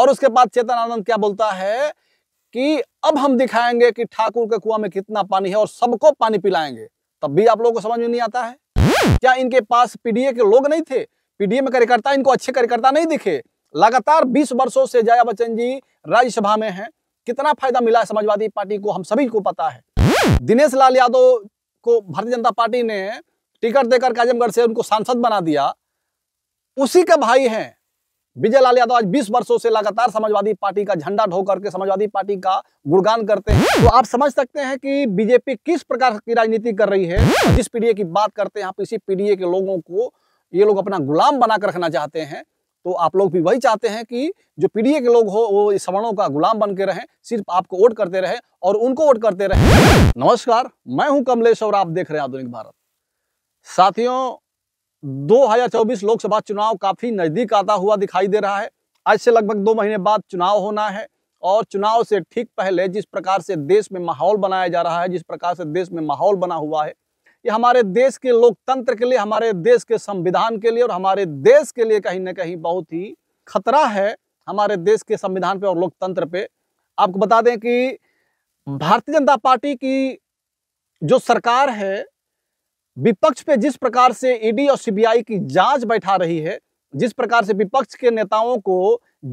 और उसके बाद चेतन आनंद क्या बोलता है कि अब हम दिखाएंगे कि ठाकुर के कुआं में कितना पानी है और सबको पानी पिलाएंगे तब भी आप लोगों को समझ में नहीं आता है क्या इनके पास पीडीए के लोग नहीं थे पीडीए में कार्यकर्ता इनको अच्छे कार्यकर्ता नहीं दिखे लगातार 20 वर्षों से जया बच्चन जी राज्यसभा में हैं कितना फायदा मिला समाजवादी पार्टी को हम सभी को पता है दिनेश लाल यादव को भारतीय जनता पार्टी ने टिकट देकर आजमगढ़ से उनको सांसद बना दिया उसी का भाई हैं विजय लाल यादव आज 20 वर्षों से लगातार समाजवादी पार्टी का झंडा ढो करके समाजवादी पार्टी का गुणगान करते हैं तो आप समझ सकते हैं कि बीजेपी किस प्रकार की राजनीति कर रही है जिस पीडीए की बात करते हैं आप इसी पीडीए के लोगों को ये लोग अपना गुलाम बनाकर रखना चाहते हैं तो आप लोग भी वही चाहते हैं कि जो पीडीए के लोग हो वो इस सवर्णों का गुलाम बन के रहें सिर्फ आपको वोट करते रहे और उनको वोट करते रहे नमस्कार मैं हूं कमलेश और आप देख रहे हैं आधुनिक भारत साथियों 2024 लोकसभा चुनाव काफ़ी नज़दीक आता हुआ दिखाई दे रहा है आज से लगभग दो महीने बाद चुनाव होना है और चुनाव से ठीक पहले जिस प्रकार से देश में माहौल बनाया जा रहा है जिस प्रकार से देश में माहौल बना हुआ है ये हमारे देश के लोकतंत्र के लिए हमारे देश के संविधान के लिए और हमारे देश के लिए कहीं ना कहीं बहुत ही खतरा है हमारे देश के संविधान पे और लोकतंत्र पे आपको बता दें कि भारतीय जनता पार्टी की जो सरकार है विपक्ष पे जिस प्रकार से ईडी और सीबीआई की जांच बैठा रही है जिस प्रकार से विपक्ष के नेताओं को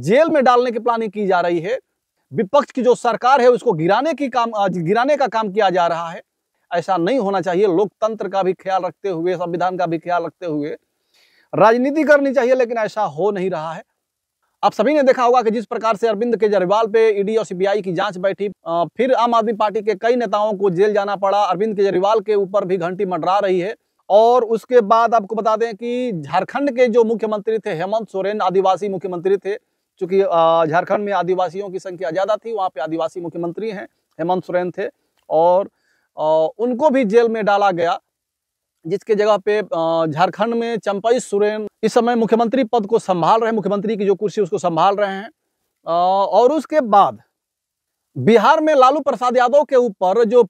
जेल में डालने की प्लानिंग की जा रही है विपक्ष की जो सरकार है उसको गिराने की काम गिराने का काम किया जा रहा है ऐसा नहीं होना चाहिए लोकतंत्र का भी ख्याल रखते हुए संविधान का भी ख्याल रखते हुए राजनीति करनी चाहिए लेकिन ऐसा हो नहीं रहा है आप सभी ने देखा होगा कि जिस प्रकार से अरविंद केजरीवाल पे ईडी और सीबीआई की जांच बैठी फिर आम आदमी पार्टी के कई नेताओं को जेल जाना पड़ा अरविंद केजरीवाल के ऊपर भी घंटी मंडरा रही है और उसके बाद आपको बता दें कि झारखंड के जो मुख्यमंत्री थे हेमंत सोरेन आदिवासी मुख्यमंत्री थे चूंकि झारखंड में आदिवासियों की संख्या ज़्यादा थी वहाँ पे आदिवासी मुख्यमंत्री हैं हेमंत सोरेन थे और उनको भी जेल में डाला गया जिसके जगह पे झारखंड में चंपई सुरेन इस समय मुख्यमंत्री पद को संभाल रहे हैं मुख्यमंत्री की जो कुर्सी उसको संभाल रहे हैं और उसके बाद बिहार में लालू प्रसाद यादव के ऊपर जो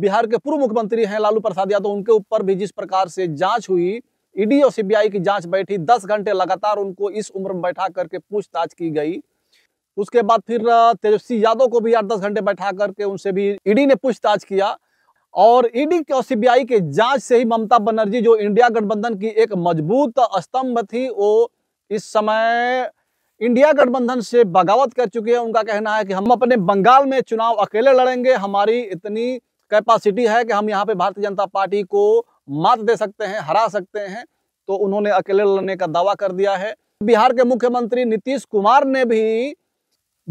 बिहार के पूर्व मुख्यमंत्री हैं लालू प्रसाद यादव उनके ऊपर भी जिस प्रकार से जांच हुई ईडी और सीबीआई की जांच बैठी दस घंटे लगातार उनको इस उम्र में बैठा करके पूछताछ की गई उसके बाद फिर तेजस्वी यादव को भी आठ दस घंटे बैठा करके उनसे भी ईडी ने पूछताछ किया और ईडी e और सीबीआई के जांच से ही ममता बनर्जी जो इंडिया गठबंधन की एक मजबूत स्तंभ थी वो इस समय इंडिया गठबंधन से बगावत कर चुकी है उनका कहना है कि हम अपने बंगाल में चुनाव अकेले लड़ेंगे हमारी इतनी कैपेसिटी है कि हम यहाँ पे भारतीय जनता पार्टी को मात दे सकते हैं हरा सकते हैं तो उन्होंने अकेले लड़ने का दावा कर दिया है बिहार के मुख्यमंत्री नीतीश कुमार ने भी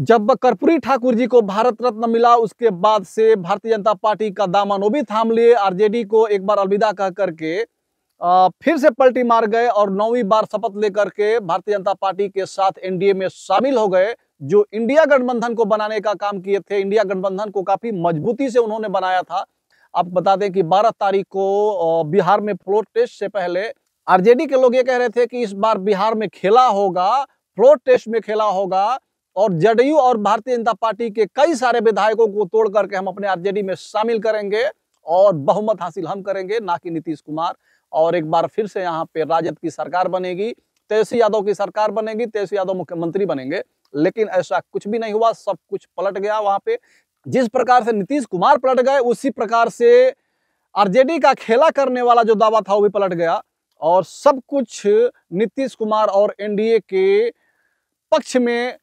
जब कर्पूरी ठाकुर जी को भारत रत्न मिला उसके बाद से भारतीय जनता पार्टी का दामन वो भी थाम लिए आरजेडी को एक बार अलविदा कह करके फिर से पलटी मार गए और नौवीं बार शपथ लेकर के भारतीय जनता पार्टी के साथ एनडीए में शामिल हो गए जो इंडिया गठबंधन को बनाने का काम किए थे इंडिया गठबंधन को काफी मजबूती से उन्होंने बनाया था आप बता दें कि 12 तारीख को बिहार में फ्लोर टेस्ट से पहले आरजेडी के लोग ये कह रहे थे कि इस बार बिहार में खेला होगा फ्लोर टेस्ट में खेला होगा और जदयू और भारतीय जनता पार्टी के कई सारे विधायकों को तोड़ करके हम अपने आरजेडी में शामिल करेंगे और बहुमत हासिल हम करेंगे ना कि नीतीश कुमार और एक बार फिर से यहाँ पे राजद की सरकार बनेगी तेजस्वी यादव की सरकार बनेगी तेजस्वी यादव मुख्यमंत्री बनेंगे लेकिन ऐसा कुछ भी नहीं हुआ सब कुछ पलट गया वहां पे जिस प्रकार से नीतीश कुमार पलट गए उसी प्रकार से आरजेडी का खेला करने वाला जो दावा था वो भी पलट गया और सब कुछ नीतीश कुमार और एनडीए के पक्ष में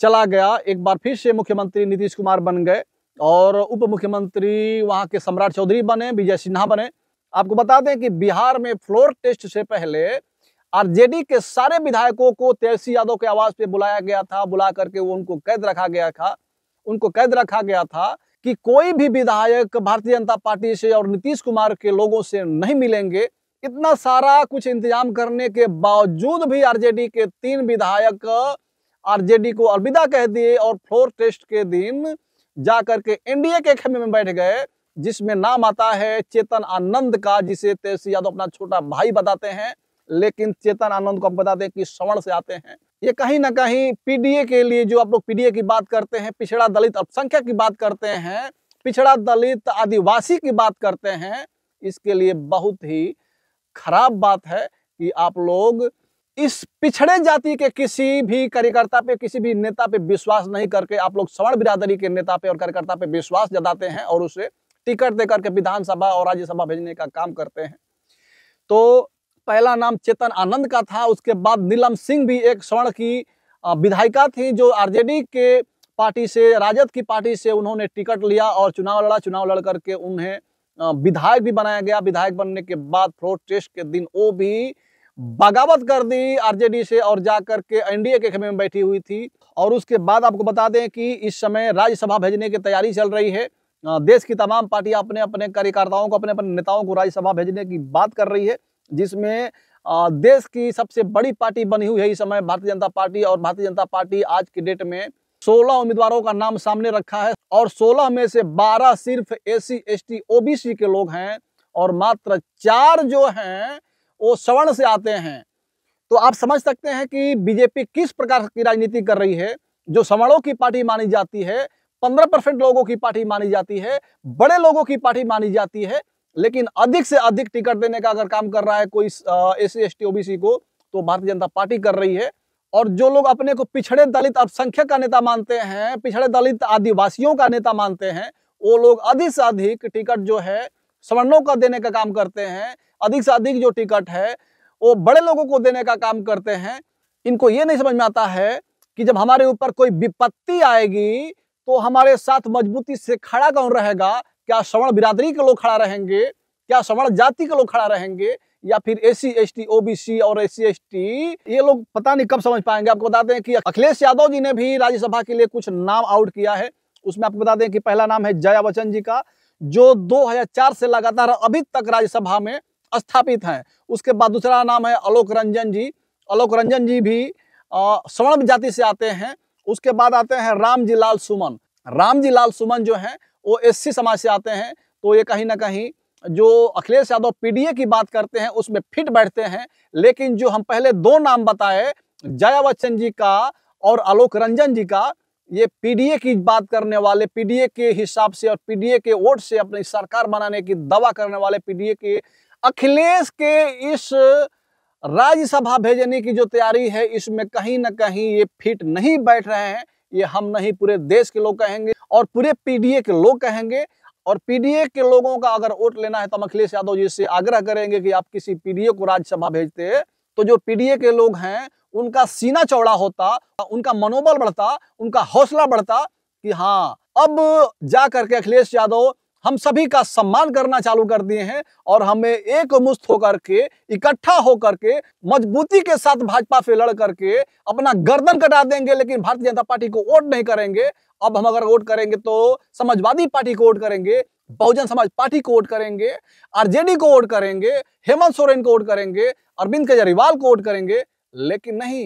चला गया एक बार फिर से मुख्यमंत्री नीतीश कुमार बन गए और उप मुख्यमंत्री वहाँ के सम्राट चौधरी बने विजय सिन्हा बने आपको बता दें कि बिहार में फ्लोर टेस्ट से पहले आरजेडी के सारे विधायकों को तेजस्वी यादव के आवाज पे बुलाया गया था बुला करके वो उनको कैद रखा गया था उनको कैद रखा गया था कि कोई भी विधायक भारतीय जनता पार्टी से और नीतीश कुमार के लोगों से नहीं मिलेंगे इतना सारा कुछ इंतजाम करने के बावजूद भी आरजेडी के तीन विधायक आरजेडी को अलविदा कह दिए और फ्लोर टेस्ट के दिन जाकर के एनडीए के खेमे में बैठ गए जिसमें नाम आता है चेतन आनंद का जिसे तेजस्वी यादव अपना छोटा भाई बताते हैं लेकिन चेतन आनंद को हम बताते हैं कि श्रवण से आते हैं ये कहीं ना कहीं पीडीए के लिए जो आप लोग पीडीए की बात करते हैं पिछड़ा दलित अल्पसंख्यक की बात करते हैं पिछड़ा दलित आदिवासी की बात करते हैं इसके लिए बहुत ही खराब बात है कि आप लोग इस पिछड़े जाति के किसी भी कार्यकर्ता पे किसी भी नेता पे विश्वास नहीं करके आप लोग सवर्ण बिरादरी के नेता पे और कार्यकर्ता पे विश्वास जताते हैं और उसे टिकट देकर के विधानसभा और राज्यसभा भेजने का काम करते हैं तो पहला नाम चेतन आनंद का था उसके बाद नीलम सिंह भी एक स्वर्ण की विधायिका थी जो आरजेडी के पार्टी से राजद की पार्टी से उन्होंने टिकट लिया और चुनाव लड़ा चुनाव लड़ करके उन्हें विधायक भी बनाया गया विधायक बनने के बाद फ्लोर टेस्ट के दिन वो भी बगावत कर दी आरजेडी से और जाकर के एनडीए के खेमे में बैठी हुई थी और उसके बाद आपको बता दें कि इस समय राज्यसभा भेजने की तैयारी चल रही है देश की तमाम पार्टियां अपने अपने कार्यकर्ताओं को अपने अपने नेताओं को राज्यसभा भेजने की बात कर रही है जिसमें देश की सबसे बड़ी पार्टी बनी हुई है इस समय भारतीय जनता पार्टी और भारतीय जनता पार्टी आज की डेट में 16 उम्मीदवारों का नाम सामने रखा है और 16 में से 12 सिर्फ ए सी एस के लोग हैं और मात्र चार जो हैं वो सवर्ण से आते हैं तो आप समझ सकते हैं कि बीजेपी किस प्रकार की राजनीति कर रही है जो सवर्णों की पार्टी मानी जाती है पंद्रह परसेंट लोगों की पार्टी मानी जाती है बड़े लोगों की पार्टी मानी जाती है लेकिन अधिक से अधिक टिकट देने का अगर काम कर रहा है कोई S C S T OBC को तो भारतीय जनता पार्टी कर रही है और जो लोग अपने को पिछड़े दलित अल्पसंख्यक का नेता मानते हैं पिछड़े दलित आदिवासियों का नेता मानते हैं वो लोग अधिक से अधिक टिकट जो है सवर्णों का देने का काम करते हैं अधिक से अधिक जो टिकट है वो बड़े लोगों को देने का काम करते हैं इनको ये नहीं समझ में आता है कि जब हमारे ऊपर कोई विपत्ति आएगी तो हमारे साथ मजबूती से खड़ा कौन रहेगा क्या श्रवण बिरादरी के लोग खड़ा रहेंगे क्या श्रवण जाति के लोग खड़ा रहेंगे या फिर A C S T OBC और ए सी एस टी ये लोग पता नहीं कब समझ पाएंगे आपको बता दें कि अखिलेश यादव जी ने भी राज्यसभा के लिए कुछ नाम आउट किया है उसमें आपको बता दें कि पहला नाम है जया बच्चन जी का जो 2004 से लगातार अभी तक राज्यसभा में स्थापित हैं उसके बाद दूसरा नाम है आलोक रंजन जी आलोक रंजन जी भी स्वर्ण जाति से आते हैं उसके बाद आते हैं रामजी लाल सुमन रामजी लाल सुमन जो हैं वो एससी समाज से आते हैं तो ये कहीं ना कहीं जो अखिलेश यादव पीडीए की बात करते हैं उसमें फिट बैठते हैं लेकिन जो हम पहले दो नाम बताए जया बच्चन जी का और आलोक रंजन जी का ये पीडीए की बात करने वाले पीडीए के हिसाब से और पीडीए के वोट से अपनी सरकार बनाने की दवा करने वाले पीडीए के अखिलेश के इस राज्यसभा भेजने की जो तैयारी है इसमें कहीं ना कहीं ये फिट नहीं बैठ रहे हैं ये हम नहीं पूरे देश के लोग कहेंगे और पूरे पीडीए के लोग कहेंगे और पीडीए के लोगों का अगर वोट लेना है तो हम अखिलेश यादव जी से आग्रह करेंगे कि आप किसी पीडीए को राज्यसभा भेजते तो जो पीडीए के लोग हैं उनका सीना चौड़ा होता उनका मनोबल बढ़ता उनका हौसला बढ़ता कि हाँ अब जा करके अखिलेश यादव हम सभी का सम्मान करना चालू कर दिए हैं और हमें एक मुस्त होकर के इकट्ठा होकर के मजबूती के साथ भाजपा से लड़ करके अपना गर्दन कटा देंगे लेकिन भारतीय जनता पार्टी को वोट नहीं करेंगे अब हम अगर वोट करेंगे तो समाजवादी पार्टी को वोट करेंगे बहुजन समाज पार्टी को वोट करेंगे आरजेडी को वोट करेंगे हेमंत सोरेन को वोट करेंगे अरविंद केजरीवाल को वोट करेंगे लेकिन नहीं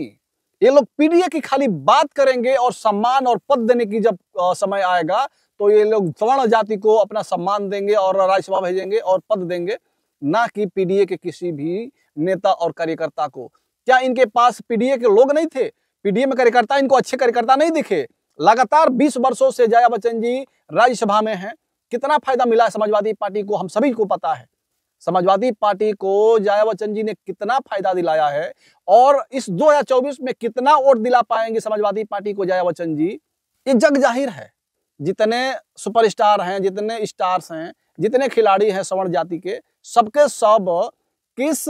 ये लोग पीडीए की खाली बात करेंगे और सम्मान और पद देने की जब समय आएगा तो ये लोग सवर्ण जाति को अपना सम्मान देंगे और राज्यसभा भेजेंगे और पद देंगे ना कि पीडीए के किसी भी नेता और कार्यकर्ता को क्या इनके पास पीडीए के लोग नहीं थे पीडीए में कार्यकर्ता इनको अच्छे कार्यकर्ता नहीं दिखे लगातार 20 वर्षों से जया बच्चन जी राज्यसभा में हैं कितना फायदा मिला समाजवादी पार्टी को हम सभी को पता है समाजवादी पार्टी को जया बच्चन जी ने कितना फायदा दिलाया है और इस दो में कितना वोट दिला पाएंगे समाजवादी पार्टी को जया बच्चन जी ये जग जाहिर है जितने सुपरस्टार हैं जितने स्टार्स हैं जितने खिलाड़ी हैं सवर्ण जाति के सबके सब किस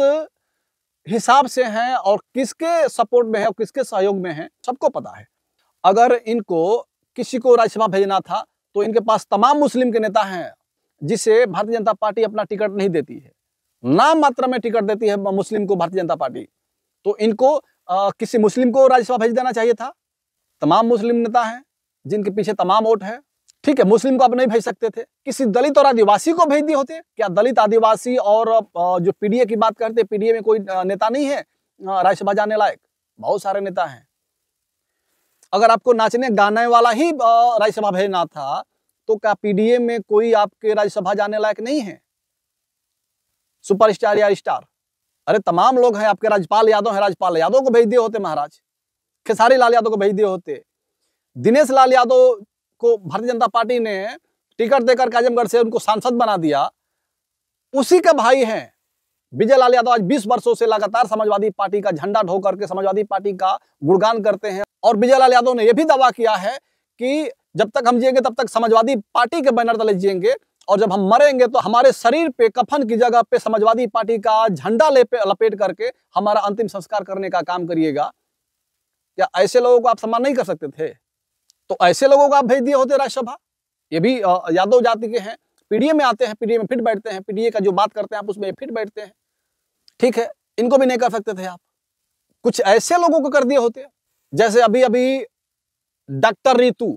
हिसाब से हैं और किसके सपोर्ट में है और किसके सहयोग में है सबको पता है अगर इनको किसी को राज्यसभा भेजना था तो इनके पास तमाम मुस्लिम के नेता हैं जिसे भारतीय जनता पार्टी अपना टिकट नहीं देती है नाम मात्रा में टिकट देती है मुस्लिम को भारतीय जनता पार्टी तो इनको आ, किसी मुस्लिम को राज्यसभा भेज देना चाहिए था तमाम मुस्लिम नेता हैं जिनके पीछे तमाम वोट है ठीक है मुस्लिम को आप नहीं भेज सकते थे किसी दलित और आदिवासी को भेज दिए होते क्या दलित आदिवासी और जो पीडीए की बात करते पीडीए में कोई नेता नहीं है राज्यसभा जाने लायक बहुत सारे नेता हैं अगर आपको नाचने गाने वाला ही राज्यसभा भेजना था तो क्या पीडीए में कोई आपके राज्यसभा जाने लायक नहीं है सुपर स्टार या स्टार अरे तमाम लोग हैं आपके राज्यपाल यादव हैं राज्यपाल यादव को भेज दिए होते महाराज खेसारी लाल यादव को भेज दिए होते दिनेश लाल यादव को भारतीय जनता पार्टी ने टिकट देकर आजमगढ़ से उनको सांसद बना दिया उसी के भाई हैं विजय लाल यादव आज 20 वर्षों से लगातार समाजवादी पार्टी का झंडा ढो करके समाजवादी पार्टी का गुणगान करते हैं और विजय लाल यादव ने यह भी दावा किया है कि जब तक हम जिएंगे तब तक समाजवादी पार्टी के बैनर तले जिएंगे और जब हम मरेंगे तो हमारे शरीर पे कफन की जगह पे समाजवादी पार्टी का झंडा लपेट करके हमारा अंतिम संस्कार करने का काम करिएगा क्या ऐसे लोगों को आप सम्मान नहीं कर सकते थे तो ऐसे लोगों को आप भेज दिए होते राज्यसभा ये भी यादव जाति के हैं पीडीए में आते हैं पीडीए में फिट बैठते हैं पीडीए का जो बात करते हैं आप उसमें फिट बैठते हैं ठीक है इनको भी नहीं कर सकते थे आप कुछ ऐसे लोगों को कर दिए होते जैसे अभी अभी डॉक्टर रितु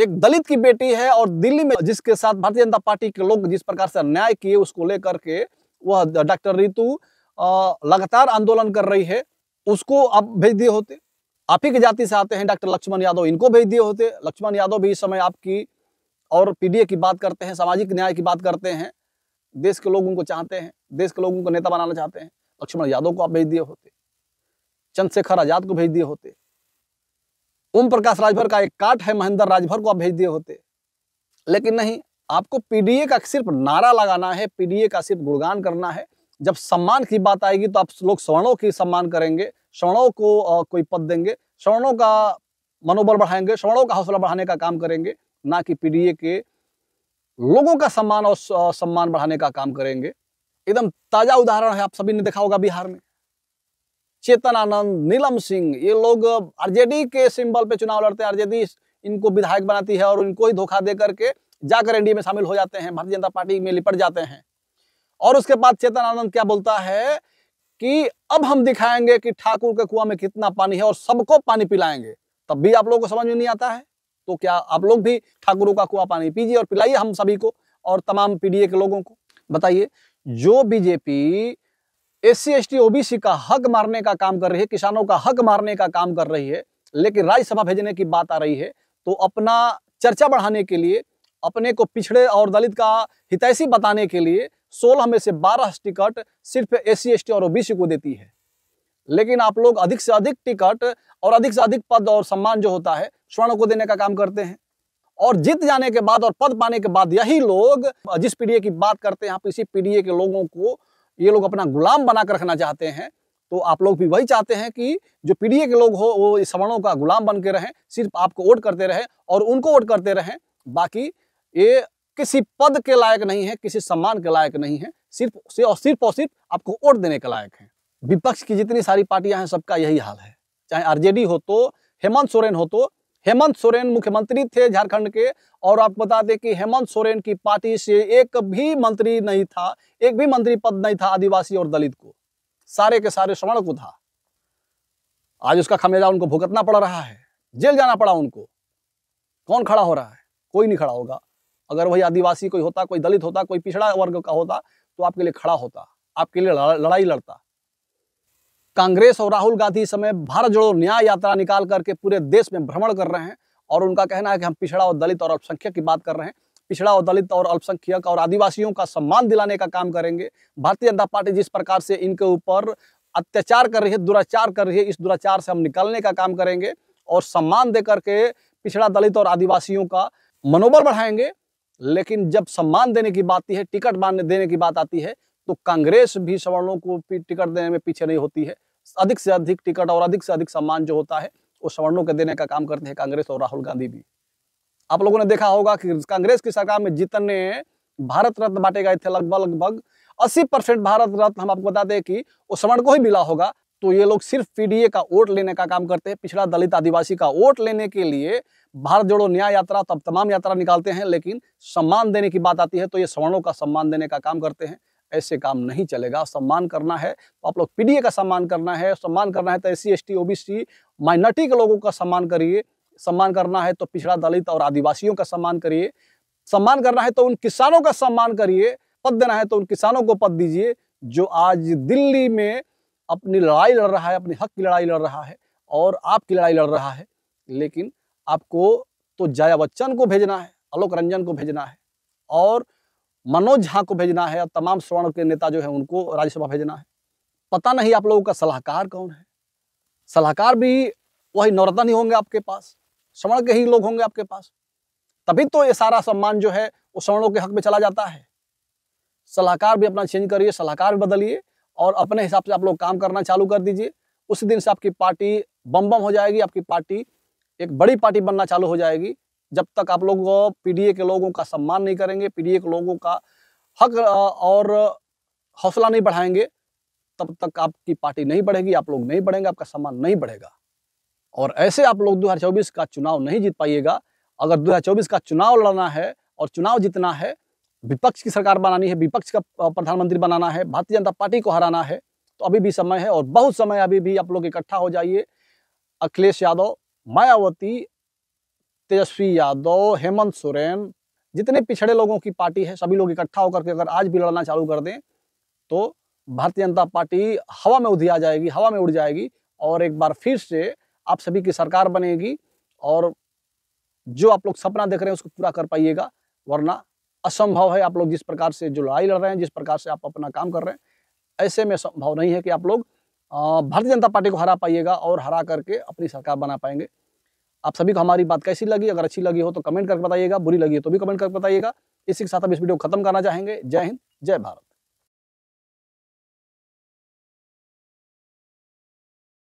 एक दलित की बेटी है और दिल्ली में जिसके साथ भारतीय जनता पार्टी के लोग जिस प्रकार से अन्याय किए उसको लेकर के वह डॉक्टर रितु लगातार आंदोलन कर रही है उसको आप भेज दिए होते आप ही की जाति से आते हैं डॉक्टर लक्ष्मण यादव इनको भेज दिए होते लक्ष्मण यादव भी इस समय आपकी और पीडीए की बात करते हैं सामाजिक न्याय की बात करते हैं देश के लोग उनको चाहते हैं देश के लोग को नेता बनाना चाहते हैं लक्ष्मण यादव को आप भेज दिए होते चंद्रशेखर आजाद को भेज दिए होते ओम प्रकाश राजभर का एक काट है महेंद्र राजभर को आप भेज दिए होते लेकिन नहीं आपको पीडीए का सिर्फ नारा लगाना है पीडीए का सिर्फ गुणगान करना है जब सम्मान की बात आएगी तो आप लोग स्वर्णों की सम्मान करेंगे श्रवणों को कोई पद देंगे श्रवणों का मनोबल बढ़ाएंगे श्रवणों का हौसला बढ़ाने का काम करेंगे ना कि पीडीए के लोगों का सम्मान और सम्मान बढ़ाने का काम करेंगे एकदम ताजा उदाहरण है आप सभी ने देखा होगा बिहार में चेतन आनंद नीलम सिंह ये लोग आरजेडी के सिंबल पे चुनाव लड़ते हैं आरजेडी इनको विधायक बनाती है और इनको ही धोखा दे करके जाकर एनडीए में शामिल हो जाते हैं भारतीय जनता पार्टी में लिपट जाते हैं और उसके बाद चेतन आनंद क्या बोलता है कि अब हम दिखाएंगे कि ठाकुर के कुआं में कितना पानी है और सबको पानी पिलाएंगे तब भी आप लोगों को समझ में नहीं आता है तो क्या आप लोग भी ठाकुरों का कुआं पानी पीजिए और पिलाइए हम सभी को और तमाम पीडीए के लोगों को बताइए जो BJP S C S T OBC का हक मारने का काम कर रही है किसानों का हक मारने का काम कर रही है लेकिन राज्यसभा भेजने की बात आ रही है तो अपना चर्चा बढ़ाने के लिए अपने को पिछड़े और दलित का हितैषी बताने के लिए सोलह में से बारह टिकट सिर्फ एस सी और ओबीसी को देती है लेकिन आप लोग अधिक से अधिक टिकट और अधिक से अधिक पद और सम्मान जो होता है स्वर्ण को देने का काम करते हैं और जीत जाने के बाद और पद पाने के बाद यही लोग जिस पीडीए की बात करते हैं आप इसी पीडीए के लोगों को ये लोग अपना गुलाम बनाकर रखना चाहते हैं तो आप लोग भी वही चाहते हैं कि जो पीडीए के लोग हो वो सवर्णों का गुलाम बन के रहें सिर्फ आपको वोट करते रहें और उनको वोट करते रहें बाकी ये किसी पद के लायक नहीं है किसी सम्मान के लायक नहीं है सिर्फ से और सिर्फ और सिर्फ आपको वोट देने के लायक है विपक्ष की जितनी सारी पार्टियां हैं सबका यही हाल है चाहे आरजेडी हो तो हेमंत सोरेन हो तो हेमंत सोरेन मुख्यमंत्री थे झारखंड के और आप बता दें कि हेमंत सोरेन की पार्टी से एक भी मंत्री नहीं था एक भी मंत्री पद नहीं था आदिवासी और दलित को सारे के सारे श्रवण को था आज उसका खमेजा उनको भुगतना पड़ रहा है जेल जाना पड़ा उनको कौन खड़ा हो रहा है कोई नहीं खड़ा होगा अगर वही आदिवासी कोई होता कोई दलित होता कोई पिछड़ा वर्ग का होता तो आपके लिए खड़ा होता आपके लिए लड़ाई लड़ता कांग्रेस और राहुल गांधी समय भारत जोड़ो न्याय यात्रा निकाल करके पूरे देश में भ्रमण कर रहे हैं और उनका कहना है कि हम पिछड़ा और दलित और अल्पसंख्यक की बात कर रहे हैं पिछड़ा और दलित और अल्पसंख्यक और आदिवासियों का सम्मान दिलाने का काम करेंगे भारतीय जनता पार्टी जिस प्रकार से इनके ऊपर अत्याचार कर रही है दुराचार कर रही है इस दुराचार से हम निकलने का काम करेंगे और सम्मान दे करके पिछड़ा दलित और आदिवासियों का मनोबल बढ़ाएंगे लेकिन जब सम्मान देने की बात आती है टिकट मानने देने की बात आती है तो कांग्रेस भी सवर्णों को टिकट देने में पीछे नहीं होती है अधिक से अधिक टिकट और अधिक से अधिक सम्मान जो होता है वो सवर्णों के देने का काम करते हैं कांग्रेस और राहुल गांधी भी आप लोगों ने देखा होगा कि कांग्रेस की सरकार में जितने भारत रत्न बांटे गए थे लगभग लगभग अस्सी परसेंट भारत रत्न हम आपको बता दें कि वो स्वर्ण को ही मिला होगा तो ये लोग सिर्फ पीडीए का वोट लेने का काम करते हैं पिछड़ा दलित आदिवासी का वोट लेने के लिए भारत जोड़ो न्याय यात्रा तब तमाम यात्रा निकालते हैं लेकिन सम्मान देने की बात आती है तो ये सवर्णों का सम्मान देने का काम करते हैं ऐसे काम नहीं चलेगा सम्मान करना है तो आप लोग पीडीए का सम्मान करना है सम्मान करना है तो S C S T OBC minority के लोगों का सम्मान करिए सम्मान करना है तो पिछड़ा दलित और आदिवासियों का सम्मान करिए सम्मान करना है तो उन किसानों का सम्मान करिए पद देना है तो उन किसानों को पद दीजिए जो आज दिल्ली में अपनी लड़ाई लड़ रहा है अपने हक की लड़ाई लड़ रहा है और आपकी लड़ाई लड़ रहा है लेकिन आपको तो जया बच्चन को भेजना है आलोक रंजन को भेजना है और मनोज झा को भेजना है और तमाम स्वर्ण के नेता जो है उनको राज्यसभा भेजना है पता नहीं आप लोगों का सलाहकार कौन है सलाहकार भी वही नौरत्न ही होंगे आपके पास स्वर्ण के ही लोग होंगे आपके पास तभी तो ये सारा सम्मान जो है वो स्वर्णों के हक में चला जाता है सलाहकार भी अपना चेंज करिए सलाहकार भी बदलिए और अपने हिसाब से आप लोग काम करना चालू कर दीजिए उसी दिन से आपकी पार्टी बम बम हो जाएगी आपकी पार्टी एक बड़ी पार्टी बनना चालू हो जाएगी जब तक आप लोग पीडीए के लोगों का सम्मान नहीं करेंगे पीडीए के लोगों का हक और हौसला नहीं बढ़ाएंगे तब तक आपकी पार्टी नहीं बढ़ेगी आप लोग नहीं बढ़ेंगे आपका सम्मान नहीं बढ़ेगा और ऐसे आप लोग दो का चुनाव नहीं जीत पाइएगा अगर दो का चुनाव लड़ना है और चुनाव जीतना है विपक्ष की सरकार बनानी है विपक्ष का प्रधानमंत्री बनाना है भारतीय जनता पार्टी को हराना है तो अभी भी समय है और बहुत समय अभी भी आप लोग इकट्ठा हो जाइए अखिलेश यादव मायावती तेजस्वी यादव हेमंत सोरेन जितने पिछड़े लोगों की पार्टी है सभी लोग इकट्ठा होकर के अगर आज भी लड़ना चालू कर दें तो भारतीय जनता पार्टी हवा में उधी आ जाएगी हवा में उड़ जाएगी और एक बार फिर से आप सभी की सरकार बनेगी और जो आप लोग सपना देख रहे हैं उसको पूरा कर पाइएगा वरना असंभव है आप लोग जिस प्रकार से जो लड़ाई लड़ रहे हैं जिस प्रकार से आप अपना काम कर रहे हैं ऐसे में संभव नहीं है कि आप लोग भारतीय जनता पार्टी को हरा पाइएगा और हरा करके अपनी सरकार बना पाएंगे आप सभी को हमारी बात कैसी लगी अगर अच्छी लगी हो तो कमेंट करके बताइएगा बुरी लगी हो तो भी कमेंट करके बताइएगा इसी के साथ अब इस वीडियो को खत्म करना चाहेंगे जय हिंद जय भारत